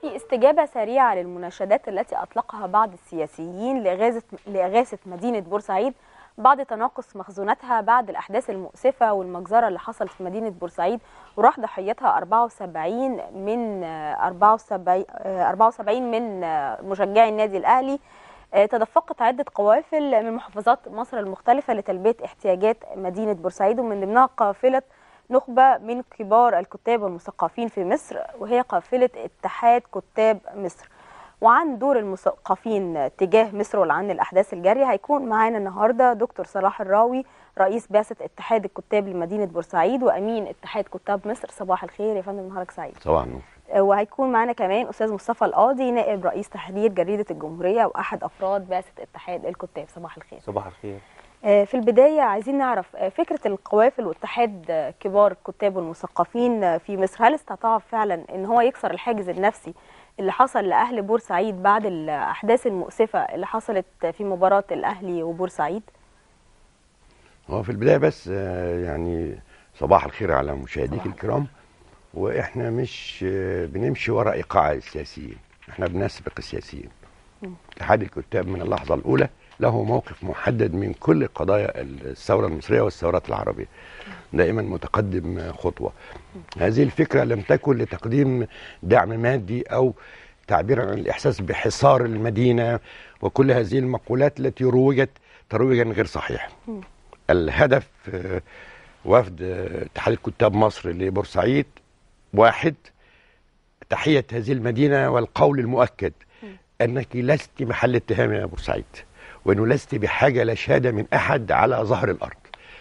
في استجابة سريعة للمناشدات التي أطلقها بعض السياسيين لإغاثة مدينة بورسعيد بعد تناقص مخزوناتها بعد الأحداث المؤسفة والمجزرة اللي حصلت في مدينة بورسعيد وراح ضحيتها 74 من 74 74 من مشجعي النادي الأهلي آه، تدفقت عدة قوافل من محافظات مصر المختلفة لتلبية احتياجات مدينة بورسعيد ومن ضمنها قافلة نخبة من كبار الكتاب والمثقفين في مصر وهي قافلة اتحاد كتاب مصر وعن دور المثقفين تجاه مصر وعن الأحداث الجارية هيكون معانا النهاردة دكتور صلاح الراوي رئيس بعثة اتحاد الكتاب لمدينة بورسعيد وأمين اتحاد كتاب مصر صباح الخير يا فندم نهارك سعيد صباح النور آه، وهيكون معانا كمان أستاذ مصطفى القاضي نائب رئيس تحرير جريدة الجمهورية وأحد أفراد بعثة اتحاد الكتاب صباح الخير صباح الخير آه، في البداية عايزين نعرف آه، فكرة القوافل واتحاد آه، كبار الكتاب والمثقفين في مصر هل استطاع فعلا ان هو يكسر الحاجز النفسي اللي حصل لأهل بورسعيد بعد الأحداث المؤسفة اللي حصلت في مباراة الأهلي وبورسعيد؟ هو في البداية بس يعني صباح الخير على مشاهديك الكرام واحنا مش بنمشي وراء ايقاع السياسيين احنا بنسبق السياسيين اتحاد الكتاب من اللحظة الأولى له موقف محدد من كل قضايا الثورة المصرية والثورات العربية دائما متقدم خطوة هذه الفكرة لم تكن لتقديم دعم مادي أو تعبيرا عن الإحساس بحصار المدينة وكل هذه المقولات التي روجت ترويجا غير صحيح الهدف وفد اتحاد كتاب مصر لبورسعيد واحد تحية هذه المدينة والقول المؤكد أنك لست محل اتهام يا بورسعيد وأنه لست بحاجة لا شهادة من أحد على ظهر الأرض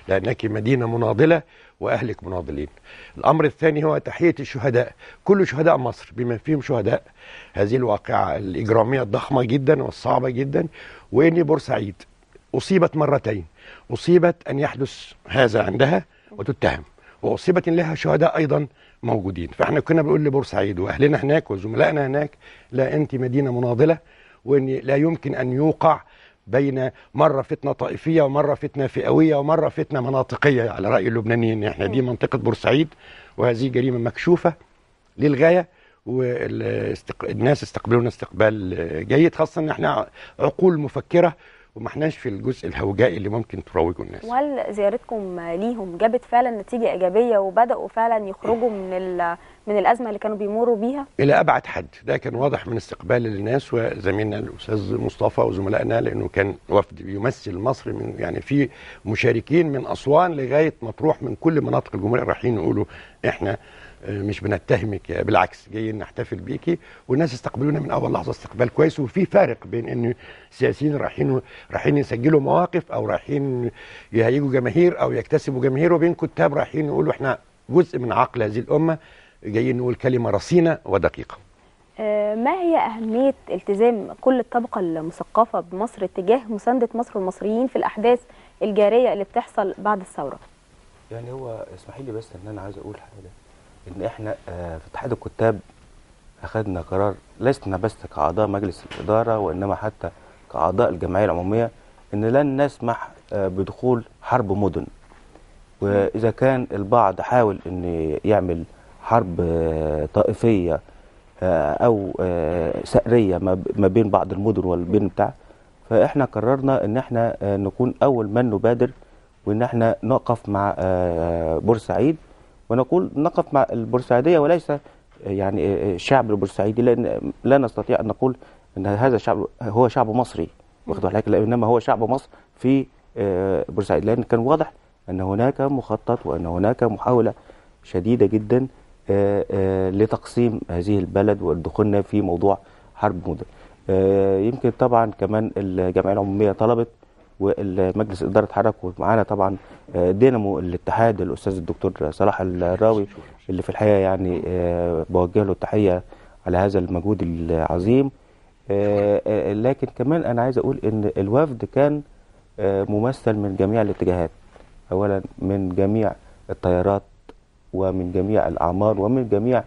لأنك مدينة مناضلة وأهلك مناضلين الأمر الثاني هو تحية الشهداء كل شهداء مصر بما فيهم شهداء هذه الواقعة الإجرامية الضخمة جدا والصعبة جدا وإن بورسعيد أصيبت مرتين أصيبت أن يحدث هذا عندها وتتهم وأصيبت ان لها شهداء أيضا موجودين فإحنا كنا بنقول لبورسعيد وأهلنا هناك وزملائنا هناك لا أنت مدينة مناضلة وأن لا يمكن أن يوقع بين مرة فتنة طائفية ومرة فتنة فئوية ومرة فتنة مناطقية على رأي اللبنانيين احنا دي منطقة بورسعيد وهذه جريمة مكشوفة للغاية والناس استقبلونا استقبال جيد خاصة ان احنا عقول مفكرة وما احناش في الجزء الهوجائي اللي ممكن تروجه الناس وهل زيارتكم ليهم جابت فعلا نتيجة إيجابية وبدأوا فعلا يخرجوا من من الازمه اللي كانوا بيمروا بيها الى ابعد حد ده كان واضح من استقبال الناس وزميلنا الاستاذ مصطفى وزملائنا لانه كان وفد بيمثل مصر من يعني في مشاركين من اسوان لغايه مطروح من كل مناطق الجمهوريه رايحين يقولوا احنا آه، مش بنتهمك بالعكس جايين نحتفل بيكي والناس استقبلونا من اول لحظه استقبال كويس وفي فارق بين ان السياسيين رايحين رايحين يسجلوا مواقف او رايحين يهيجوا جماهير او يكتسبوا جماهير وبين كتاب رايحين يقولوا احنا جزء من عقل هذه الامه جايين نقول كلمه رصينه ودقيقه آه، ما هي أهمية التزام كل الطبقة المثقفة بمصر تجاه مساندة مصر والمصريين في الأحداث الجارية اللي بتحصل بعد الثورة؟ يعني هو اسمحي لي بس إن أنا عايز أقول حاجة إن إحنا آه، في اتحاد الكتاب أخذنا قرار لسنا بس كأعضاء مجلس الإدارة وإنما حتى كأعضاء الجمعية العمومية إن لن نسمح آه، بدخول حرب مدن وإذا كان البعض حاول إن يعمل حرب آه، طائفيه آه، او آه، سأرية ما بين بعض المدن والبين بتاع فاحنا قررنا ان احنا نكون اول من نبادر وان احنا نقف مع بورسعيد ونقول نقف مع البورسعيديه وليس يعني الشعب البورسعيدي لان لا نستطيع ان نقول ان هذا الشعب هو شعب مصري واخد بالك انما هو شعب مصر في بورسعيد لان كان واضح ان هناك مخطط وان هناك محاوله شديده جدا آه، آه، لتقسيم هذه البلد ودخولنا في موضوع حرب مدن آه، يمكن طبعا كمان الجمعيه العموميه طلبت والمجلس الاداره اتحرك ومعانا طبعا دينامو الاتحاد الاستاذ الدكتور صلاح الراوي اللي في الحقيقه يعني بوجه له التحيه على هذا المجهود العظيم لكن كمان انا عايز اقول ان الوفد كان ممثل من جميع الاتجاهات اولا من جميع التيارات ومن جميع الأعمار ومن جميع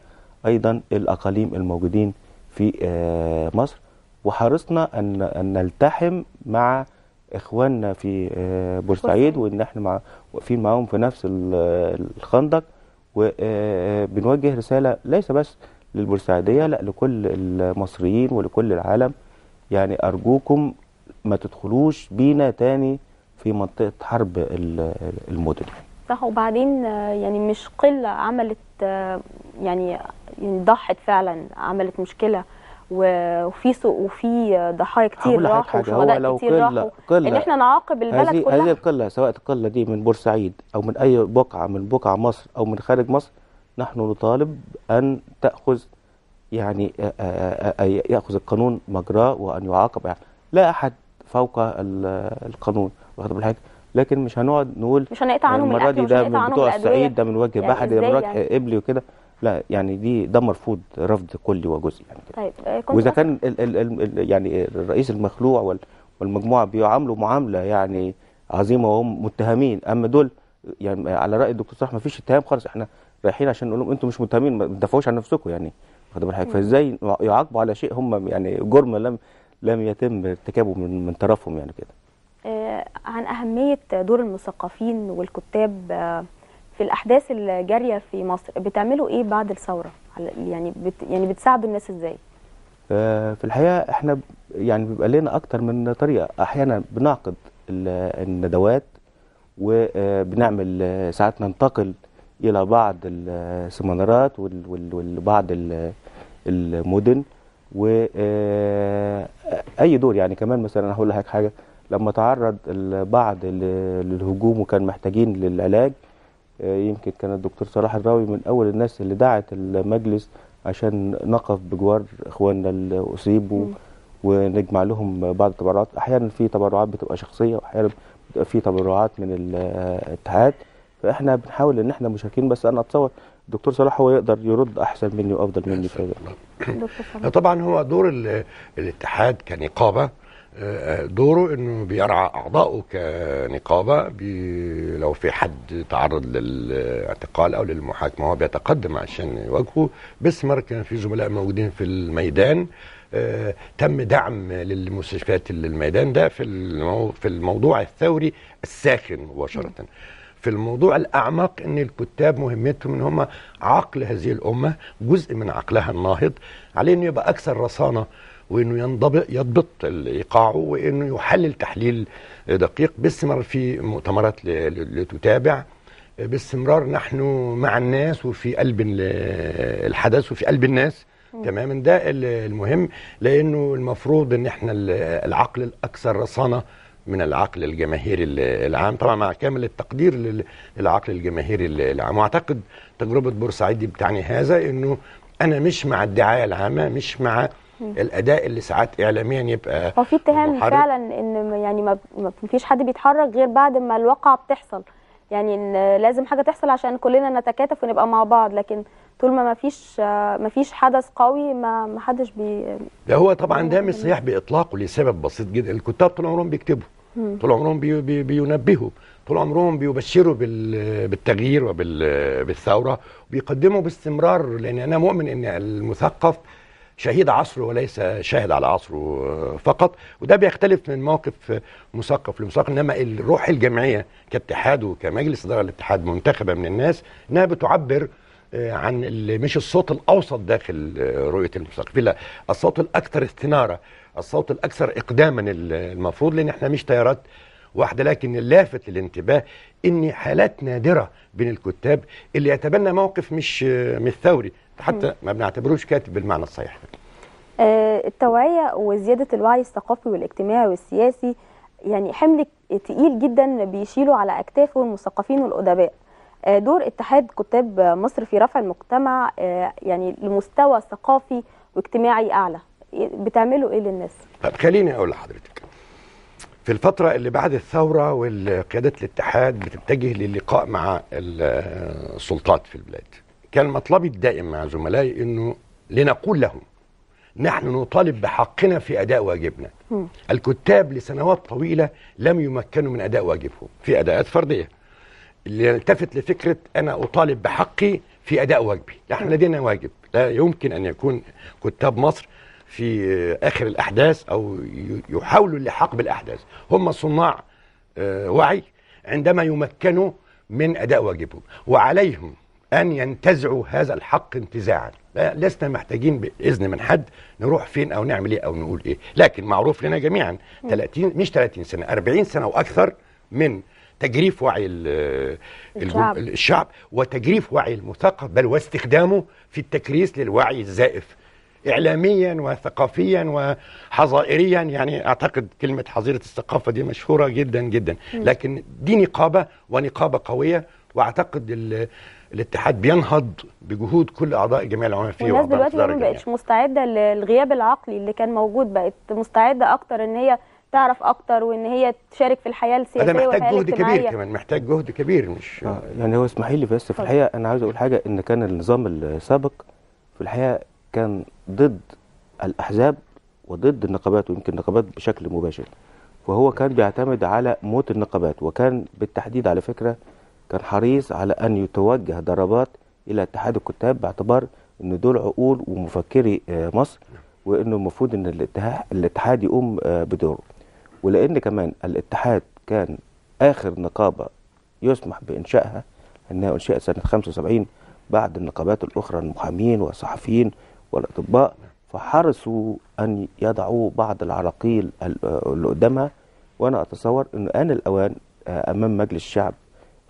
أيضا الأقاليم الموجودين في آه، مصر وحرصنا أن, أن نلتحم مع إخواننا في آه، بورسعيد وإن إحنا مع واقفين معاهم في نفس الخندق وبنوجه آه، رسالة ليس بس للبورسعيدية لا لكل المصريين ولكل العالم يعني أرجوكم ما تدخلوش بينا تاني في منطقة حرب المدن صح وبعدين آه، يعني مش قله عملت آه، يعني ضحت فعلا عملت مشكله وفي سوء وفي ضحايا كتير راحوا وشهداء كتير قلة راحوا قلة ان احنا نعاقب البلد هذه كلها هذه القله سواء القله دي من بورسعيد او من اي بقعه من بقعه مصر او من خارج مصر نحن نطالب ان تاخذ يعني آه، ياخذ القانون مجراه وان يعاقب يعني لا احد فوق القانون واخد بالحاجه لكن مش هنقعد نقول مش هنقطع عنهم المره دي ده من بتوع الصعيد ده من وجه يعني بحري ده من وجه يعني. قبلي وكده لا يعني دي ده مرفوض رفض كلي وجزئي يعني كده. طيب آه، واذا كان الـ الـ الـ يعني الرئيس المخلوع والمجموعه بيعاملوا معامله يعني عظيمه وهم متهمين اما دول يعني على راي الدكتور صلاح ما فيش اتهام خالص احنا رايحين عشان نقول لهم انتم مش متهمين ما تدافعوش عن نفسكم يعني واخد بالك فازاي يعاقبوا على شيء هم يعني جرم لم لم يتم ارتكابه من من طرفهم يعني كده آه، عن أهمية دور المثقفين والكتاب آه، في الأحداث الجارية في مصر بتعملوا إيه بعد الثورة يعني بت يعني بتساعدوا الناس إزاي؟ آه، في الحقيقة إحنا يعني بيبقى لنا أكتر من طريقة أحيانا بنعقد الندوات وبنعمل ساعات ننتقل إلى بعض السمنارات وبعض المدن وأي دور يعني كمان مثلا هقول لك حاجة لما تعرض البعض للهجوم وكان محتاجين للعلاج آه، يمكن كان الدكتور صلاح الراوي من اول الناس اللي دعت المجلس عشان نقف بجوار اخواننا اللي اصيبوا ونجمع لهم بعض التبرعات احيانا في تبرعات بتبقى شخصيه واحيانا بتبقى في تبرعات من الاتحاد آه، فاحنا بنحاول ان احنا مشاركين بس انا اتصور الدكتور صلاح هو يقدر يرد احسن مني وافضل مني في طبعا هو دور الاتحاد كنقابه دوره انه بيرعى اعضائه كنقابه لو في حد تعرض للاعتقال او للمحاكمه هو بيتقدم عشان يواجهه بسمر كان في زملاء موجودين في الميدان آه، تم دعم للمستشفيات الميدان ده في في الموضوع الثوري الساخن مباشره في الموضوع الاعمق ان الكتاب مهمتهم ان هم عقل هذه الامه جزء من عقلها الناهض عليه انه يبقى اكثر رصانه وانه ينضبط يضبط ايقاعه وانه يحلل تحليل دقيق باستمرار في مؤتمرات لتتابع باستمرار نحن مع الناس وفي قلب الحدث وفي قلب الناس تماما ده المهم لانه المفروض ان احنا العقل الاكثر رصانه من العقل الجماهيري العام طبعا مع كامل التقدير للعقل الجماهيري العام واعتقد تجربه بورسعيد دي بتعني هذا انه انا مش مع الدعايه العامه مش مع الاداء اللي ساعات اعلاميا يبقى هو في اتهام فعلا ان يعني ما فيش حد بيتحرك غير بعد ما الواقعه بتحصل يعني إن لازم حاجه تحصل عشان كلنا نتكاتف ونبقى مع بعض لكن طول ما ما فيش ما فيش حدث قوي ما ما حدش بي ده هو طبعا ده مش صحيح باطلاقه لسبب بسيط جدا الكتاب طول عمرهم بيكتبوا طول عمرهم بي بي بينبهوا طول عمرهم بيبشروا بالتغيير وبالثوره وبيقدموا باستمرار لان انا مؤمن ان المثقف شهيد عصره وليس شاهد على عصره آه، فقط وده بيختلف من موقف مثقف لمثقف انما الروح الجمعيه كاتحاد وكمجلس اداره الاتحاد منتخبه من الناس انها بتعبر آه، عن اللي مش الصوت الاوسط داخل آه، رؤيه المثقفين لا الصوت الاكثر استناره الصوت الاكثر اقداما المفروض لان احنا مش تيارات واحدة لكن اللافت للانتباه ان حالات نادرة بين الكتاب اللي يتبنى موقف مش مش ثوري حتى ما بنعتبروش كاتب بالمعنى الصحيح آه، التوعية وزيادة الوعي الثقافي والاجتماعي والسياسي يعني حمل تقيل جدا بيشيله على أكتافه المثقفين والأدباء آه، دور اتحاد كتاب مصر في رفع المجتمع آه، يعني لمستوى ثقافي واجتماعي أعلى بتعملوا إيه للناس؟ طب خليني أقول لحضرتك في الفترة اللي بعد الثورة والقيادات الاتحاد بتتجه للقاء مع السلطات في البلاد كان مطلبي الدائم مع زملائي انه لنقول لهم نحن نطالب بحقنا في اداء واجبنا. م. الكتاب لسنوات طويله لم يمكنوا من اداء واجبهم في اداءات فرديه. لنلتفت لفكره انا اطالب بحقي في اداء واجبي، نحن لدينا واجب، لا يمكن ان يكون كتاب مصر في اخر الاحداث او يحاولوا اللحاق بالاحداث، هم صناع آه، وعي عندما يمكنوا من اداء واجبهم، وعليهم أن ينتزعوا هذا الحق انتزاعا لسنا محتاجين بإذن من حد نروح فين أو نعمل إيه أو نقول إيه لكن معروف لنا جميعا 30 مش 30 سنة 40 سنة وأكثر من تجريف وعي الشعب. الشعب وتجريف وعي المثقف بل واستخدامه في التكريس للوعي الزائف اعلاميا وثقافيا وحظائريا يعني اعتقد كلمه حظيره الثقافه دي مشهوره جدا جدا لكن دي نقابه ونقابه قويه واعتقد الاتحاد بينهض بجهود كل اعضاء الجمعيه العموميه فيه والناس دلوقتي ما بقتش مستعده للغياب العقلي اللي كان موجود بقت مستعده اكتر ان هي تعرف اكتر وان هي تشارك في الحياه السياسيه والحياه الاجتماعيه محتاج جهد كبير كمان محتاج جهد كبير مش آه يعني هو اسمحي لي بس في الحقيقه انا عايز اقول حاجه ان كان النظام السابق في الحقيقه كان ضد الاحزاب وضد النقابات ويمكن النقابات بشكل مباشر فهو كان بيعتمد على موت النقابات وكان بالتحديد على فكره كان حريص على أن يتوجه ضربات إلى اتحاد الكتاب باعتبار أن دول عقول ومفكري آه، مصر وأنه المفروض أن الاتحاد يقوم آه، بدوره ولأن كمان الاتحاد كان آخر نقابة يسمح بإنشائها أنها أنشئت سنة 75 بعد النقابات الأخرى المحامين والصحفيين والأطباء فحرصوا أن يضعوا بعض العراقيل آه، اللي قدامها وأنا أتصور أنه آن الأوان أمام مجلس الشعب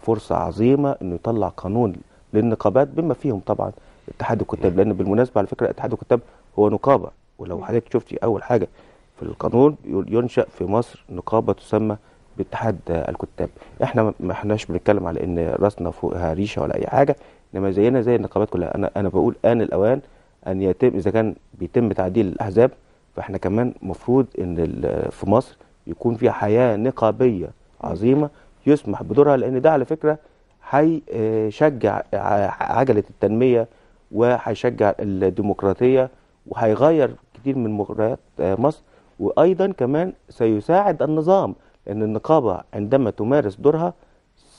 فرصه عظيمه انه يطلع قانون للنقابات بما فيهم طبعا اتحاد الكتاب نعم. لان بالمناسبه على فكره اتحاد الكتاب هو نقابه ولو نعم. حضرتك شفتي اول حاجه في القانون ينشا في مصر نقابه تسمى باتحاد الكتاب احنا ما احناش بنتكلم على ان راسنا فوقها ريشه ولا اي حاجه انما زينا زي النقابات كلها انا انا بقول ان الاوان ان يتم اذا كان بيتم تعديل الاحزاب فاحنا كمان مفروض ان في مصر يكون في حياه نقابيه عظيمه يسمح بدورها لان ده على فكره هيشجع عجله التنميه وهيشجع الديمقراطيه وهيغير كتير من مغريات مصر وايضا كمان سيساعد النظام لان النقابه عندما تمارس دورها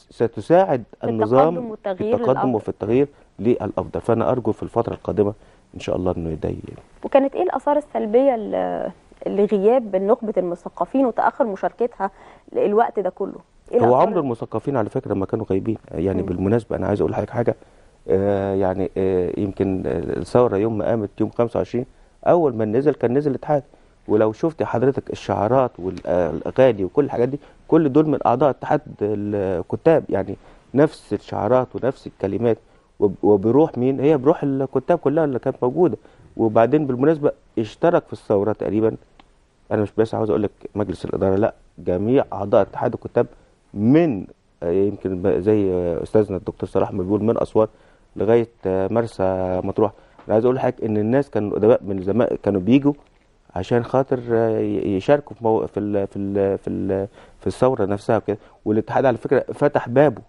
ستساعد في النظام في التقدم وفي التغيير للافضل فانا ارجو في الفتره القادمه ان شاء الله انه يدي وكانت ايه الاثار السلبيه لغياب نخبه المثقفين وتاخر مشاركتها الوقت ده كله إيه هو عمر المثقفين على فكره ما كانوا غايبين يعني م. بالمناسبه انا عايز اقول لحضرتك حاجه آه، يعني آه، يمكن آه، الثوره يوم ما قامت يوم 25 اول ما نزل كان نزل اتحاد ولو شفت حضرتك الشعارات والاغاني وكل الحاجات دي كل دول من اعضاء اتحاد الكتاب يعني نفس الشعارات ونفس الكلمات وبروح مين هي بروح الكتاب كلها اللي كانت موجوده وبعدين بالمناسبه اشترك في الثوره تقريبا انا مش بس عاوز اقول لك مجلس الاداره لا جميع اعضاء اتحاد الكتاب من آه، يمكن زي استاذنا الدكتور صلاح ما بيقول من اسوان لغايه آه، مرسى مطروح انا عايز اقول لحضرتك ان الناس كانوا ادباء من زمان كانوا بيجوا عشان خاطر آه، يشاركوا في مو... في ال... في ال... في, ال... في الثوره نفسها وكده والاتحاد على فكره فتح بابه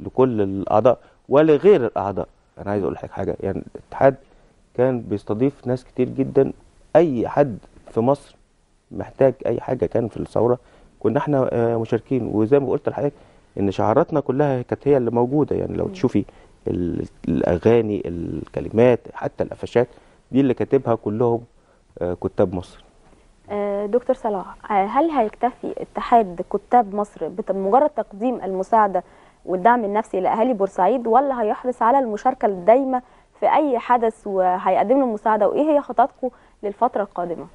لكل الاعضاء ولغير الاعضاء انا عايز اقول لحضرتك حاجه يعني الاتحاد كان بيستضيف ناس كتير جدا اي حد في مصر محتاج اي حاجه كان في الثوره كنا احنا آه، مشاركين وزي ما قلت لحضرتك ان شعاراتنا كلها كانت هي اللي موجوده يعني لو تشوفي الاغاني الكلمات حتى القفشات دي اللي كاتبها كلهم آه، كتاب مصر آه، دكتور صلاح هل هيكتفي اتحاد كتاب مصر بمجرد تقديم المساعده والدعم النفسي لاهالي بورسعيد ولا هيحرص على المشاركه الدايمه في اي حدث وهيقدم لهم مساعده وايه هي خططكم للفتره القادمه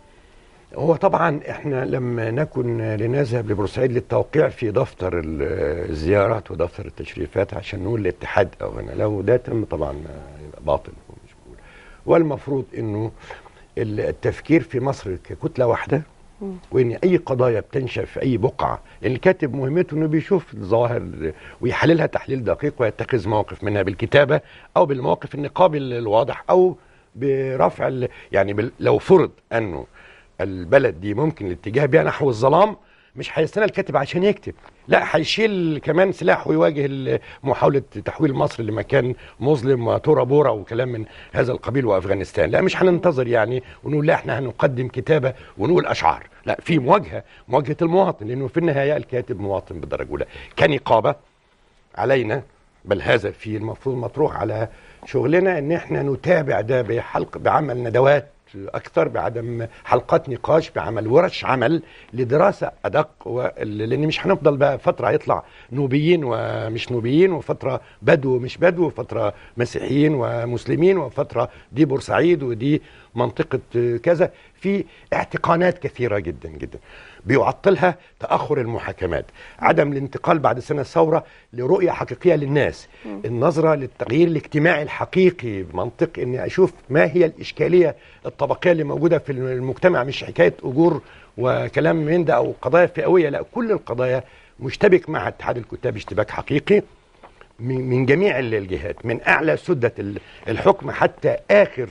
هو طبعا احنا لما نكن لنذهب لبورسعيد للتوقيع في دفتر الزيارات ودفتر التشريفات عشان نقول الاتحاد او هنا لو ده تم طبعا يبقى باطل ومش بقول والمفروض انه التفكير في مصر ككتله واحده وان اي قضايا بتنشا في اي بقعه الكاتب مهمته انه بيشوف الظواهر ويحللها تحليل دقيق ويتخذ مواقف منها بالكتابه او بالموقف النقابي الواضح او برفع يعني لو فرض انه البلد دي ممكن الاتجاه بيها نحو الظلام مش هيستنى الكاتب عشان يكتب لا هيشيل كمان سلاح ويواجه محاولة تحويل مصر لمكان مظلم وتورا بورا وكلام من هذا القبيل وأفغانستان لا مش هننتظر يعني ونقول لا احنا هنقدم كتابة ونقول أشعار لا في مواجهة مواجهة المواطن لأنه في النهاية الكاتب مواطن بالدرجة الأولى كنقابة علينا بل هذا في المفروض مطروح على شغلنا ان احنا نتابع ده بحلق بعمل ندوات اكثر بعدم حلقات نقاش بعمل ورش عمل لدراسه ادق و... لان مش هنفضل بقى فتره يطلع نوبيين ومش نوبيين وفتره بدو ومش بدو وفتره مسيحيين ومسلمين وفتره دي بورسعيد ودي منطقه كذا في احتقانات كثيره جدا جدا بيعطلها تاخر المحاكمات عدم الانتقال بعد سنه الثوره لرؤيه حقيقيه للناس النظره للتغيير الاجتماعي الحقيقي بمنطق اني اشوف ما هي الاشكاليه الطبقيه اللي موجوده في المجتمع مش حكايه اجور وكلام من ده او قضايا فئويه لا كل القضايا مشتبك مع اتحاد الكتاب اشتباك حقيقي من جميع الجهات من اعلى سده الحكم حتى اخر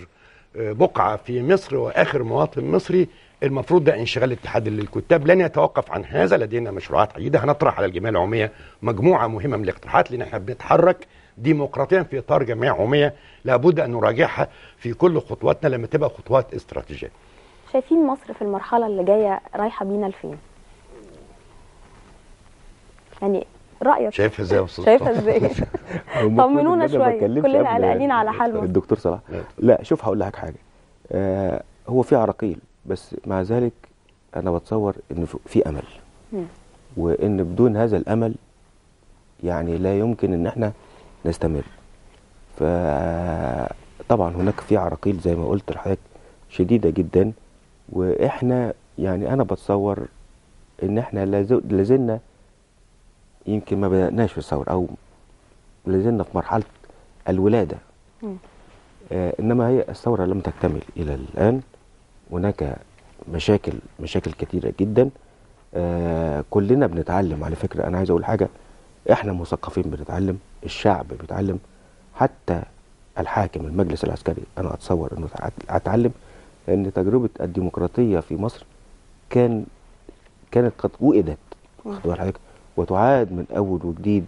بقعه في مصر واخر مواطن مصري المفروض ده انشغال اتحاد للكتاب لن يتوقف عن هذا لدينا مشروعات عديده هنطرح على الجمعيه العموميه مجموعه مهمه من الاقتراحات لان احنا بنتحرك ديمقراطيا في اطار جمعيه عموميه لابد ان نراجعها في كل خطواتنا لما تبقى خطوات استراتيجيه. شايفين مصر في المرحله اللي جايه رايحه بينا لفين؟ يعني رايك شايفها ازاي يا استاذ شايفها ازاي طمنونا شويه كلنا قلقانين على حالهم الدكتور صلاح لا شوف هقول لك حاجه آه، هو في عراقيل بس مع ذلك انا بتصور ان في امل وان بدون هذا الامل يعني لا يمكن ان احنا نستمر فطبعا هناك في عراقيل زي ما قلت لحضرتك شديده جدا واحنا يعني انا بتصور ان احنا لازلنا يمكن ما بدأناش في الثورة أو لازلنا في مرحلة الولادة آه إنما هي الثورة لم تكتمل إلى الآن هناك مشاكل مشاكل كثيرة جدا آه كلنا بنتعلم على فكرة أنا عايز أقول حاجة إحنا مثقفين بنتعلم الشعب بيتعلم حتى الحاكم المجلس العسكري أنا أتصور إنه أتعلم لأن تجربة الديمقراطية في مصر كان كانت قد وئدت واخد بالك وتعاد من أول وجديد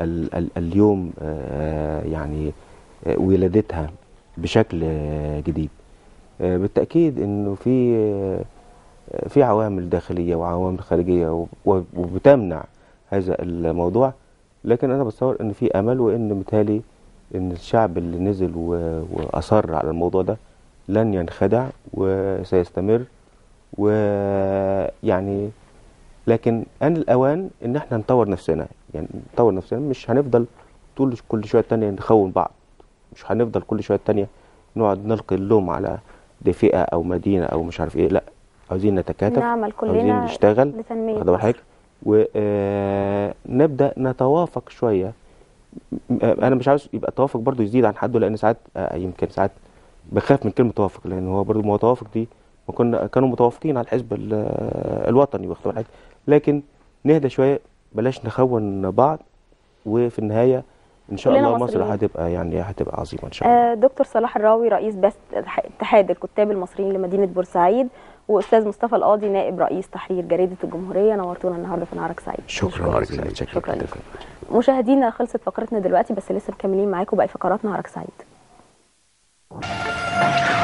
ال ال اليوم آه، يعني آه، ولادتها بشكل آه، جديد بالتأكيد أنه في في عوامل داخلية وعوامل خارجية وبتمنع هذا الموضوع لكن أنا بتصور أن في أمل وأن متهيألي أن الشعب اللي نزل وأصر على الموضوع ده لن ينخدع وسيستمر ويعني لكن ان الاوان ان احنا نطور نفسنا يعني نطور نفسنا مش هنفضل طول كل شويه تانية نخون بعض مش هنفضل كل شويه تانية نقعد نلقي اللوم على دي فئه او مدينه او مش عارف ايه لا عاوزين نتكاتف نعمل كلنا عاوزين نشتغل واخد ونبدا آه، نتوافق شويه آه، انا مش عاوز يبقى التوافق برضو يزيد عن حده لان ساعات آه، يمكن ساعات بخاف من كلمه توافق لان هو برضو ما توافق دي ما كنا كانوا متوافقين على الحزب الوطني واخد بالك لكن نهدى شويه بلاش نخون بعض وفي النهايه ان شاء الله مصر هتبقى يعني هتبقى عظيمه ان شاء الله آه دكتور صلاح الراوي رئيس بث اتحاد الكتاب المصريين لمدينه بورسعيد واستاذ مصطفى القاضي نائب رئيس تحرير جريده الجمهوريه نورتونا النهارده في نهارك سعيد شكرا نهارك شكرا, شكرا مشاهدينا خلصت فقرتنا دلوقتي بس لسه مكملين معاكم باقي فقرات نهارك سعيد